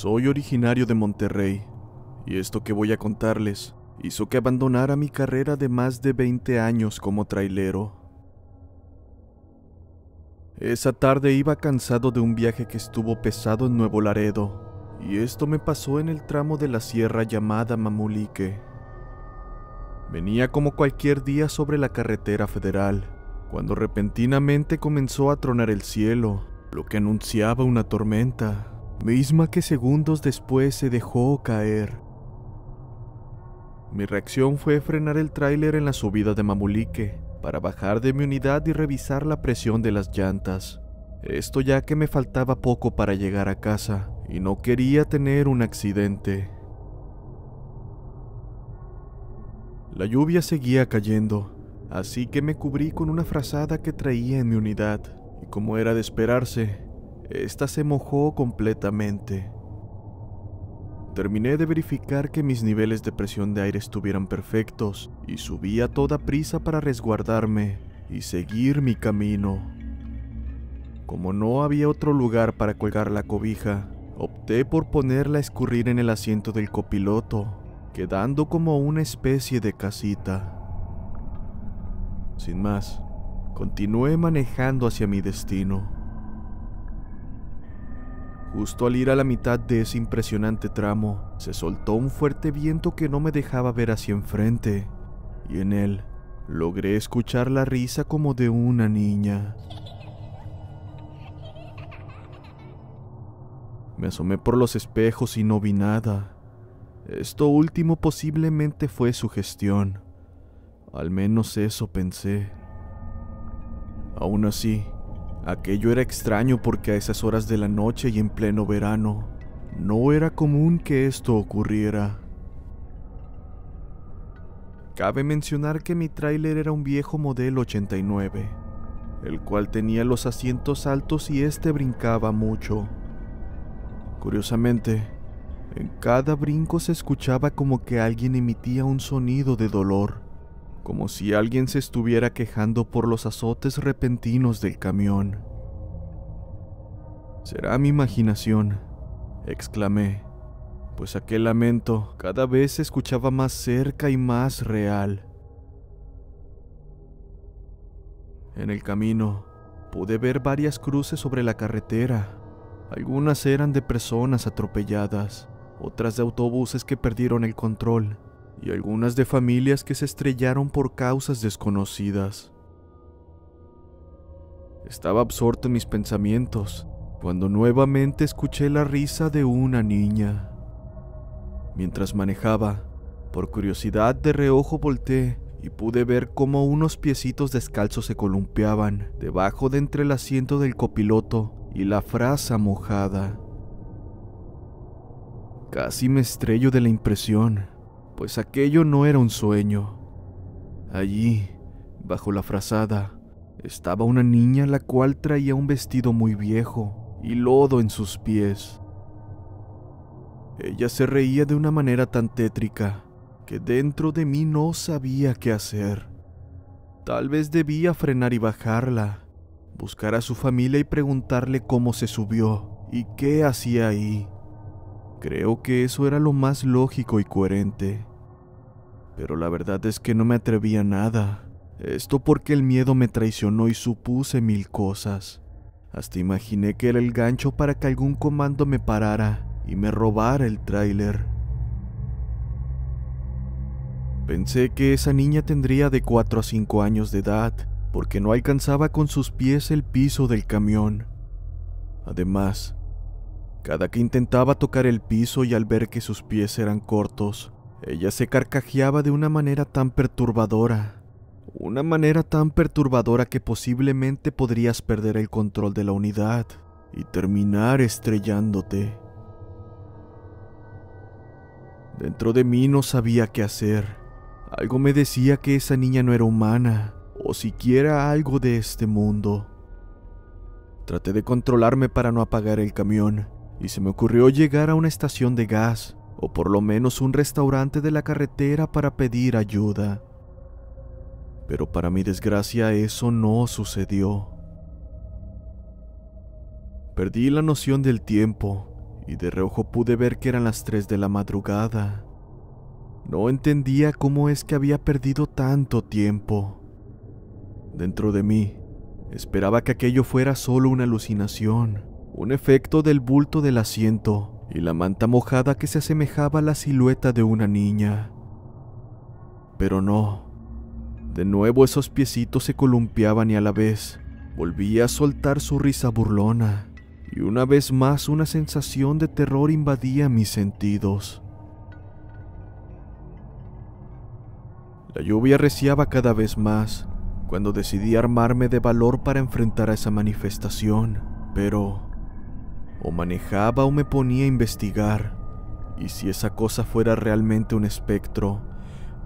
Soy originario de Monterrey, y esto que voy a contarles hizo que abandonara mi carrera de más de 20 años como trailero. Esa tarde iba cansado de un viaje que estuvo pesado en Nuevo Laredo, y esto me pasó en el tramo de la sierra llamada Mamulique. Venía como cualquier día sobre la carretera federal, cuando repentinamente comenzó a tronar el cielo, lo que anunciaba una tormenta misma que segundos después se dejó caer. Mi reacción fue frenar el tráiler en la subida de Mamulique para bajar de mi unidad y revisar la presión de las llantas. Esto ya que me faltaba poco para llegar a casa y no quería tener un accidente. La lluvia seguía cayendo, así que me cubrí con una frazada que traía en mi unidad, y como era de esperarse, esta se mojó completamente. Terminé de verificar que mis niveles de presión de aire estuvieran perfectos y subí a toda prisa para resguardarme y seguir mi camino. Como no había otro lugar para colgar la cobija, opté por ponerla a escurrir en el asiento del copiloto, quedando como una especie de casita. Sin más, continué manejando hacia mi destino. Justo al ir a la mitad de ese impresionante tramo, se soltó un fuerte viento que no me dejaba ver hacia enfrente, y en él logré escuchar la risa como de una niña. Me asomé por los espejos y no vi nada. Esto último posiblemente fue su gestión. Al menos eso pensé. Aún así, Aquello era extraño porque a esas horas de la noche y en pleno verano, no era común que esto ocurriera. Cabe mencionar que mi tráiler era un viejo modelo 89, el cual tenía los asientos altos y este brincaba mucho. Curiosamente, en cada brinco se escuchaba como que alguien emitía un sonido de dolor como si alguien se estuviera quejando por los azotes repentinos del camión. Será mi imaginación, exclamé, pues aquel lamento cada vez se escuchaba más cerca y más real. En el camino pude ver varias cruces sobre la carretera. Algunas eran de personas atropelladas, otras de autobuses que perdieron el control y algunas de familias que se estrellaron por causas desconocidas. Estaba absorto en mis pensamientos cuando nuevamente escuché la risa de una niña. Mientras manejaba, por curiosidad de reojo volteé y pude ver cómo unos piecitos descalzos se columpiaban debajo de entre el asiento del copiloto y la frasa mojada. Casi me estrello de la impresión, pues aquello no era un sueño. Allí, bajo la frazada, estaba una niña la cual traía un vestido muy viejo y lodo en sus pies. Ella se reía de una manera tan tétrica que dentro de mí no sabía qué hacer. Tal vez debía frenar y bajarla, buscar a su familia y preguntarle cómo se subió y qué hacía ahí. Creo que eso era lo más lógico y coherente pero la verdad es que no me atreví a nada. Esto porque el miedo me traicionó y supuse mil cosas. Hasta imaginé que era el gancho para que algún comando me parara y me robara el tráiler. Pensé que esa niña tendría de 4 a 5 años de edad, porque no alcanzaba con sus pies el piso del camión. Además, cada que intentaba tocar el piso y al ver que sus pies eran cortos, ella se carcajeaba de una manera tan perturbadora, una manera tan perturbadora que posiblemente podrías perder el control de la unidad y terminar estrellándote. Dentro de mí no sabía qué hacer. Algo me decía que esa niña no era humana, o siquiera algo de este mundo. Traté de controlarme para no apagar el camión, y se me ocurrió llegar a una estación de gas, o por lo menos un restaurante de la carretera para pedir ayuda. Pero para mi desgracia eso no sucedió. Perdí la noción del tiempo y de reojo pude ver que eran las 3 de la madrugada. No entendía cómo es que había perdido tanto tiempo. Dentro de mí, esperaba que aquello fuera solo una alucinación, un efecto del bulto del asiento y la manta mojada que se asemejaba a la silueta de una niña. Pero no, de nuevo esos piecitos se columpiaban y a la vez volvía a soltar su risa burlona, y una vez más una sensación de terror invadía mis sentidos. La lluvia reciaba cada vez más, cuando decidí armarme de valor para enfrentar a esa manifestación, pero o manejaba o me ponía a investigar. Y si esa cosa fuera realmente un espectro,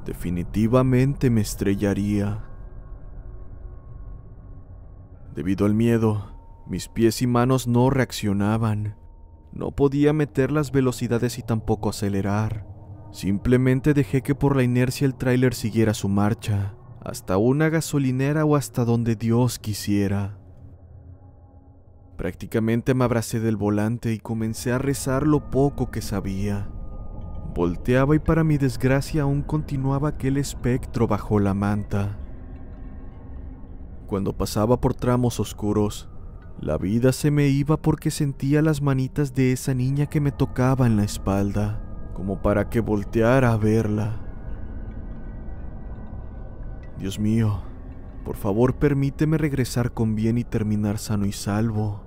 definitivamente me estrellaría. Debido al miedo, mis pies y manos no reaccionaban. No podía meter las velocidades y tampoco acelerar. Simplemente dejé que por la inercia el tráiler siguiera su marcha, hasta una gasolinera o hasta donde Dios quisiera. Prácticamente me abracé del volante y comencé a rezar lo poco que sabía. Volteaba y para mi desgracia aún continuaba aquel espectro bajo la manta. Cuando pasaba por tramos oscuros, la vida se me iba porque sentía las manitas de esa niña que me tocaba en la espalda, como para que volteara a verla. Dios mío, por favor permíteme regresar con bien y terminar sano y salvo.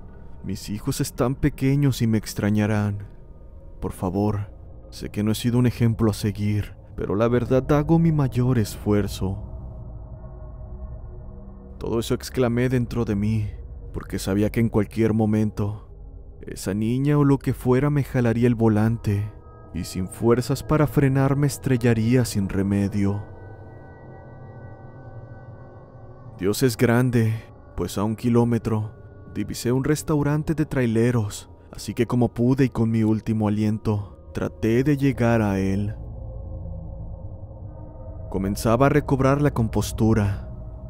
Mis hijos están pequeños y me extrañarán. Por favor, sé que no he sido un ejemplo a seguir, pero la verdad hago mi mayor esfuerzo. Todo eso exclamé dentro de mí, porque sabía que en cualquier momento, esa niña o lo que fuera me jalaría el volante, y sin fuerzas para frenar me estrellaría sin remedio. Dios es grande, pues a un kilómetro divisé un restaurante de traileros, así que como pude y con mi último aliento, traté de llegar a él. Comenzaba a recobrar la compostura,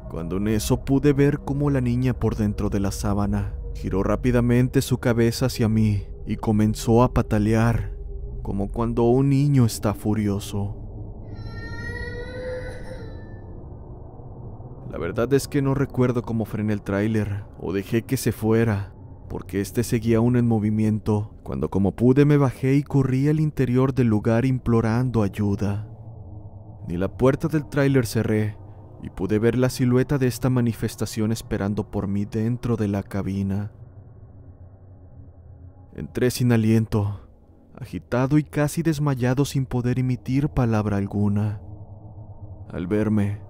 cuando en eso pude ver cómo la niña por dentro de la sábana giró rápidamente su cabeza hacia mí y comenzó a patalear, como cuando un niño está furioso. La verdad es que no recuerdo cómo frené el tráiler o dejé que se fuera, porque este seguía aún en movimiento, cuando como pude me bajé y corrí al interior del lugar implorando ayuda. Ni la puerta del tráiler cerré, y pude ver la silueta de esta manifestación esperando por mí dentro de la cabina. Entré sin aliento, agitado y casi desmayado sin poder emitir palabra alguna. Al verme,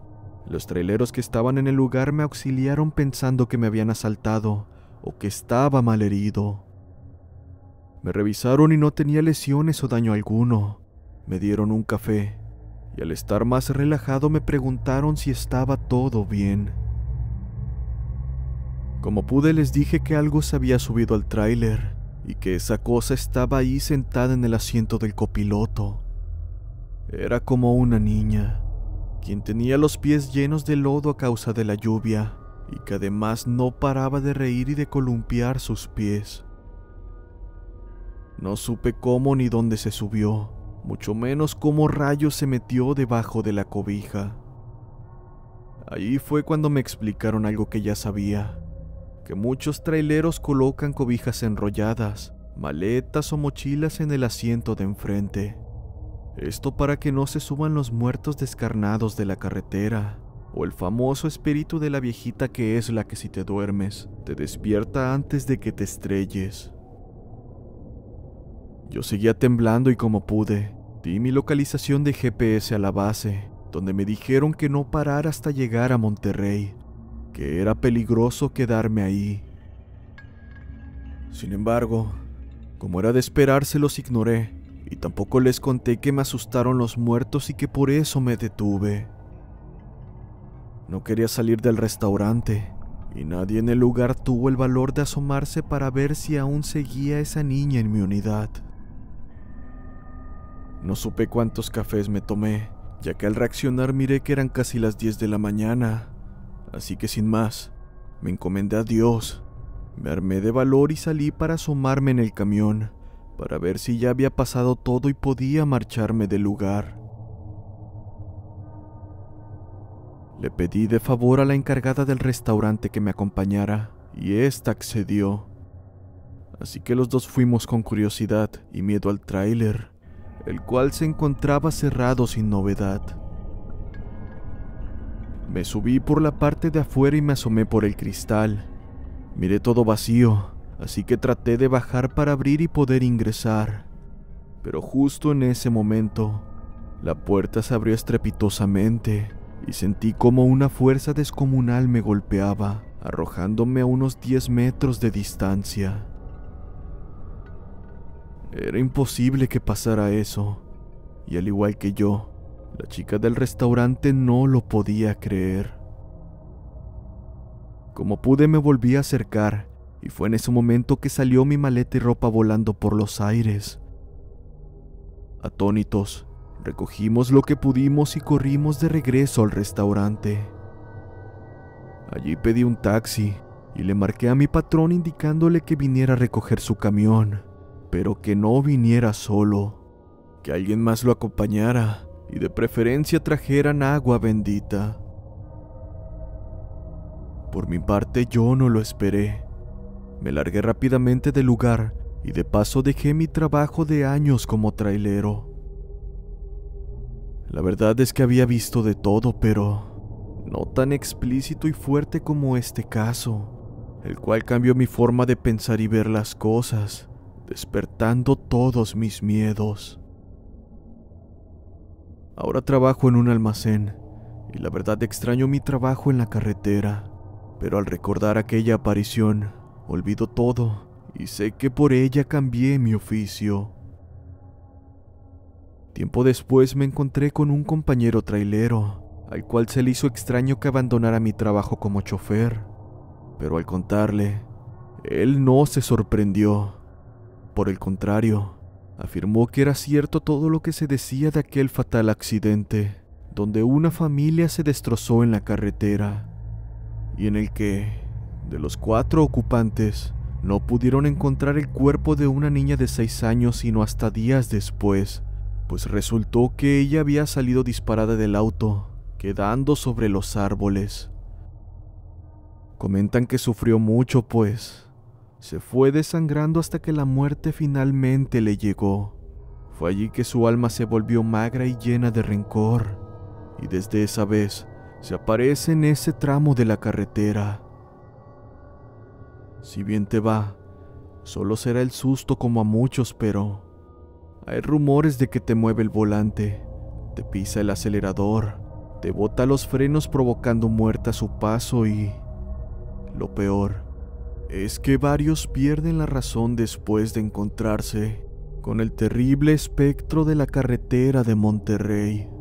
los traileros que estaban en el lugar me auxiliaron pensando que me habían asaltado o que estaba mal herido. Me revisaron y no tenía lesiones o daño alguno. Me dieron un café y al estar más relajado me preguntaron si estaba todo bien. Como pude les dije que algo se había subido al tráiler y que esa cosa estaba ahí sentada en el asiento del copiloto. Era como una niña quien tenía los pies llenos de lodo a causa de la lluvia, y que además no paraba de reír y de columpiar sus pies. No supe cómo ni dónde se subió, mucho menos cómo rayo se metió debajo de la cobija. Ahí fue cuando me explicaron algo que ya sabía, que muchos traileros colocan cobijas enrolladas, maletas o mochilas en el asiento de enfrente. Esto para que no se suban los muertos descarnados de la carretera, o el famoso espíritu de la viejita que es la que si te duermes, te despierta antes de que te estrelles. Yo seguía temblando y como pude, di mi localización de GPS a la base, donde me dijeron que no parar hasta llegar a Monterrey, que era peligroso quedarme ahí. Sin embargo, como era de esperarse, los ignoré y tampoco les conté que me asustaron los muertos y que por eso me detuve. No quería salir del restaurante, y nadie en el lugar tuvo el valor de asomarse para ver si aún seguía esa niña en mi unidad. No supe cuántos cafés me tomé, ya que al reaccionar miré que eran casi las 10 de la mañana, así que sin más, me encomendé a Dios, me armé de valor y salí para asomarme en el camión, para ver si ya había pasado todo y podía marcharme del lugar. Le pedí de favor a la encargada del restaurante que me acompañara, y ésta accedió. Así que los dos fuimos con curiosidad y miedo al tráiler, el cual se encontraba cerrado sin novedad. Me subí por la parte de afuera y me asomé por el cristal. Miré todo vacío, así que traté de bajar para abrir y poder ingresar. Pero justo en ese momento, la puerta se abrió estrepitosamente y sentí como una fuerza descomunal me golpeaba, arrojándome a unos 10 metros de distancia. Era imposible que pasara eso, y al igual que yo, la chica del restaurante no lo podía creer. Como pude me volví a acercar y fue en ese momento que salió mi maleta y ropa volando por los aires. Atónitos, recogimos lo que pudimos y corrimos de regreso al restaurante. Allí pedí un taxi y le marqué a mi patrón indicándole que viniera a recoger su camión, pero que no viniera solo, que alguien más lo acompañara y de preferencia trajeran agua bendita. Por mi parte yo no lo esperé. Me largué rápidamente del lugar y de paso dejé mi trabajo de años como trailero. La verdad es que había visto de todo, pero no tan explícito y fuerte como este caso, el cual cambió mi forma de pensar y ver las cosas, despertando todos mis miedos. Ahora trabajo en un almacén y la verdad extraño mi trabajo en la carretera, pero al recordar aquella aparición Olvido todo y sé que por ella cambié mi oficio. Tiempo después me encontré con un compañero trailero, al cual se le hizo extraño que abandonara mi trabajo como chofer, pero al contarle, él no se sorprendió. Por el contrario, afirmó que era cierto todo lo que se decía de aquel fatal accidente, donde una familia se destrozó en la carretera, y en el que de los cuatro ocupantes, no pudieron encontrar el cuerpo de una niña de seis años sino hasta días después, pues resultó que ella había salido disparada del auto, quedando sobre los árboles. Comentan que sufrió mucho, pues se fue desangrando hasta que la muerte finalmente le llegó. Fue allí que su alma se volvió magra y llena de rencor, y desde esa vez se aparece en ese tramo de la carretera si bien te va, solo será el susto como a muchos, pero... Hay rumores de que te mueve el volante, te pisa el acelerador, te bota los frenos provocando muerte a su paso y... Lo peor es que varios pierden la razón después de encontrarse con el terrible espectro de la carretera de Monterrey.